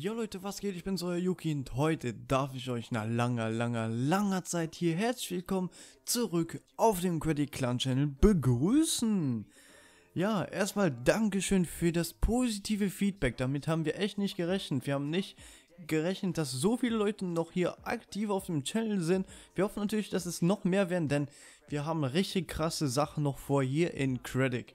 Jo Leute, was geht? Ich bin's, euer Yuki und heute darf ich euch nach langer, langer, langer Zeit hier herzlich willkommen zurück auf dem Credit Clan Channel begrüßen. Ja, erstmal Dankeschön für das positive Feedback. Damit haben wir echt nicht gerechnet. Wir haben nicht gerechnet, dass so viele Leute noch hier aktiv auf dem Channel sind. Wir hoffen natürlich, dass es noch mehr werden, denn wir haben richtig krasse Sachen noch vor hier in Credit.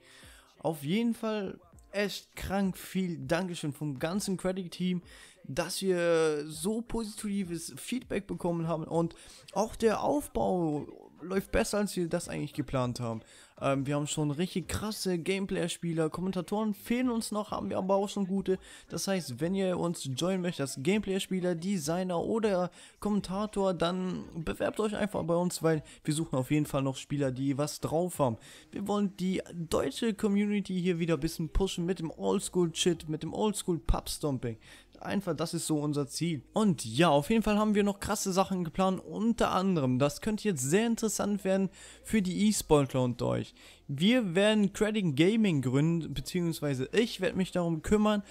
Auf jeden Fall echt krank viel Dankeschön vom ganzen Credit-Team, dass wir so positives Feedback bekommen haben und auch der Aufbau läuft besser, als wir das eigentlich geplant haben. Ähm, wir haben schon richtig krasse gameplay spieler Kommentatoren fehlen uns noch, haben wir aber auch schon gute. Das heißt, wenn ihr uns joinen möchtet als gameplay spieler Designer oder Kommentator, dann bewerbt euch einfach bei uns, weil wir suchen auf jeden Fall noch Spieler, die was drauf haben. Wir wollen die deutsche Community hier wieder ein bisschen pushen mit dem Oldschool-Shit, mit dem Oldschool-Pub-Stomping einfach, das ist so unser Ziel. Und ja, auf jeden Fall haben wir noch krasse Sachen geplant, unter anderem, das könnte jetzt sehr interessant werden für die E-Sportler und euch. Wir werden Credit Gaming gründen, beziehungsweise ich werde mich darum kümmern,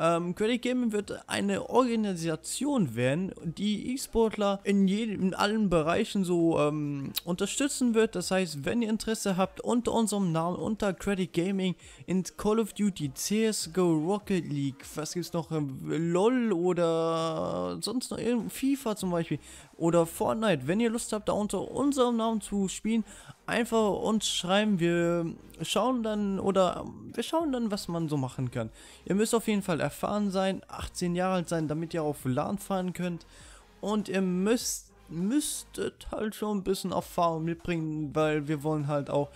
ähm, Credit Gaming wird eine Organisation werden, die E-Sportler in, in allen Bereichen so ähm, unterstützen wird. Das heißt, wenn ihr Interesse habt, unter unserem Namen, unter Credit Gaming in Call of Duty, CSGO, Rocket League, was gibt es noch? Ähm, LOL oder sonst noch FIFA zum Beispiel oder Fortnite. Wenn ihr Lust habt, da unter unserem Namen zu spielen, einfach uns schreiben. Wir schauen dann oder wir schauen dann, was man so machen kann. Ihr müsst auf jeden Fall erfahren sein, 18 Jahre alt sein, damit ihr auf LAN fahren könnt. Und ihr müsst, müsstet halt schon ein bisschen Erfahrung mitbringen, weil wir wollen halt auch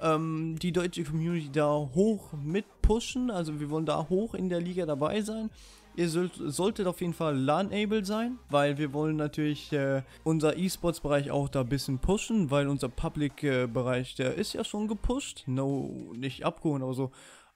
ähm, die deutsche Community da hoch mit pushen. Also wir wollen da hoch in der Liga dabei sein. Ihr sollt, solltet auf jeden Fall LAN-able sein, weil wir wollen natürlich äh, unser E-Sports-Bereich auch da ein bisschen pushen, weil unser Public-Bereich, äh, der ist ja schon gepusht. No, nicht abgeholt, aber so.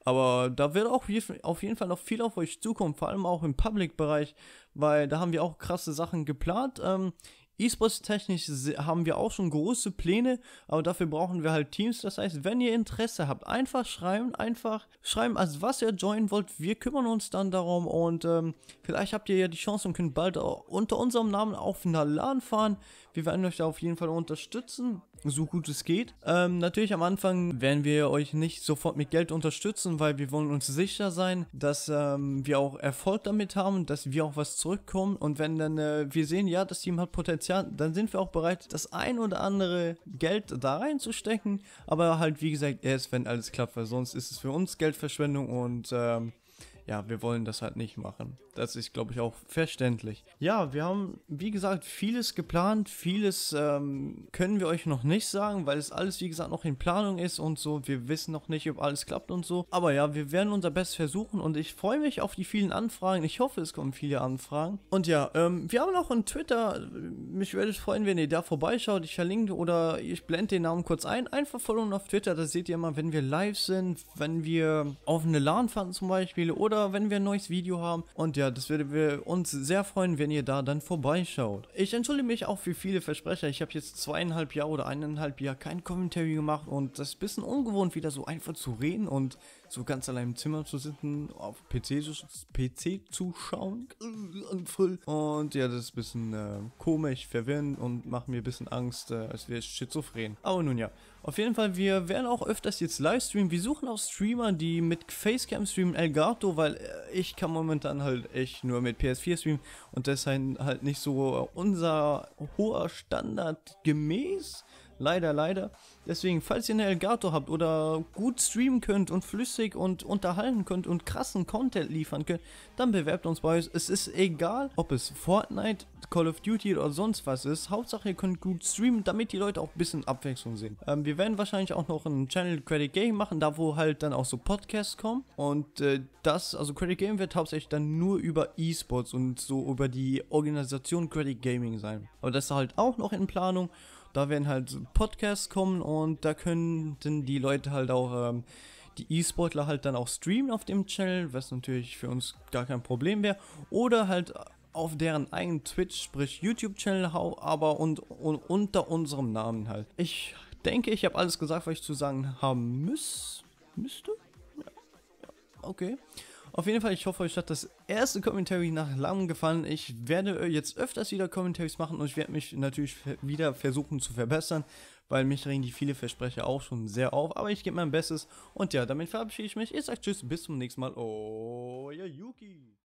Aber da wird auch auf jeden Fall noch viel auf euch zukommen, vor allem auch im Public-Bereich, weil da haben wir auch krasse Sachen geplant. Ähm, E-Sports-technisch haben wir auch schon große Pläne, aber dafür brauchen wir halt Teams. Das heißt, wenn ihr Interesse habt, einfach schreiben, einfach schreiben, als was ihr joinen wollt. Wir kümmern uns dann darum und ähm, vielleicht habt ihr ja die Chance und könnt bald unter unserem Namen auf einer LAN fahren. Wir werden euch da auf jeden Fall unterstützen so gut es geht. Ähm, natürlich am Anfang werden wir euch nicht sofort mit Geld unterstützen, weil wir wollen uns sicher sein, dass ähm, wir auch Erfolg damit haben, dass wir auch was zurückkommen. Und wenn dann äh, wir sehen, ja, das Team hat Potenzial, dann sind wir auch bereit, das ein oder andere Geld da reinzustecken. Aber halt, wie gesagt, erst wenn alles klappt, weil sonst ist es für uns Geldverschwendung und ähm, ja, wir wollen das halt nicht machen. Das ist, glaube ich, auch verständlich. Ja, wir haben, wie gesagt, vieles geplant. Vieles ähm, können wir euch noch nicht sagen, weil es alles, wie gesagt, noch in Planung ist und so. Wir wissen noch nicht, ob alles klappt und so. Aber ja, wir werden unser Bestes versuchen und ich freue mich auf die vielen Anfragen. Ich hoffe, es kommen viele Anfragen. Und ja, ähm, wir haben auch einen Twitter. Mich würde es freuen, wenn ihr da vorbeischaut. Ich verlinke oder ich blende den Namen kurz ein. Einfach folgen auf Twitter. Da seht ihr immer, wenn wir live sind, wenn wir auf eine LAN fahren zum Beispiel oder wenn wir ein neues Video haben. Und ja, ja, das würde wir uns sehr freuen, wenn ihr da dann vorbeischaut. Ich entschuldige mich auch für viele Versprecher. Ich habe jetzt zweieinhalb Jahre oder eineinhalb Jahre kein Commentary gemacht und das ist ein bisschen ungewohnt, wieder so einfach zu reden und so ganz allein im Zimmer zu sitzen, auf PC, PC zu schauen. Und ja, das ist ein bisschen äh, komisch, verwirrend und macht mir ein bisschen Angst, äh, als wäre ich schizophren. Aber nun ja, auf jeden Fall, wir werden auch öfters jetzt live streamen. Wir suchen auch Streamer, die mit Facecam streamen, Elgato, weil äh, ich kann momentan halt echt nur mit PS4 streamen und deshalb halt nicht so unser hoher Standard gemäß Leider, leider. Deswegen, falls ihr eine Elgato habt oder gut streamen könnt und flüssig und unterhalten könnt und krassen Content liefern könnt, dann bewerbt uns bei uns. Es ist egal, ob es Fortnite, Call of Duty oder sonst was ist. Hauptsache, ihr könnt gut streamen, damit die Leute auch ein bisschen Abwechslung sehen. Ähm, wir werden wahrscheinlich auch noch einen Channel Credit Game machen, da wo halt dann auch so Podcasts kommen. Und äh, das, also Credit Game wird hauptsächlich dann nur über E-Sports und so über die Organisation Credit Gaming sein. Aber das ist halt auch noch in Planung da werden halt Podcasts kommen und da könnten die Leute halt auch, ähm, die E-Sportler halt dann auch streamen auf dem Channel, was natürlich für uns gar kein Problem wäre. Oder halt auf deren eigenen Twitch, sprich YouTube-Channel, aber und, und unter unserem Namen halt. Ich denke, ich habe alles gesagt, was ich zu sagen haben müsste. müsste. Ja. ja. Okay. Auf jeden Fall, ich hoffe, euch hat das erste Commentary nach langem gefallen. Ich werde jetzt öfters wieder Commentaries machen und ich werde mich natürlich wieder versuchen zu verbessern, weil mich regen die viele Versprecher auch schon sehr auf. Aber ich gebe mein Bestes und ja, damit verabschiede ich mich. Ich sage Tschüss, bis zum nächsten Mal. Euer Yuki.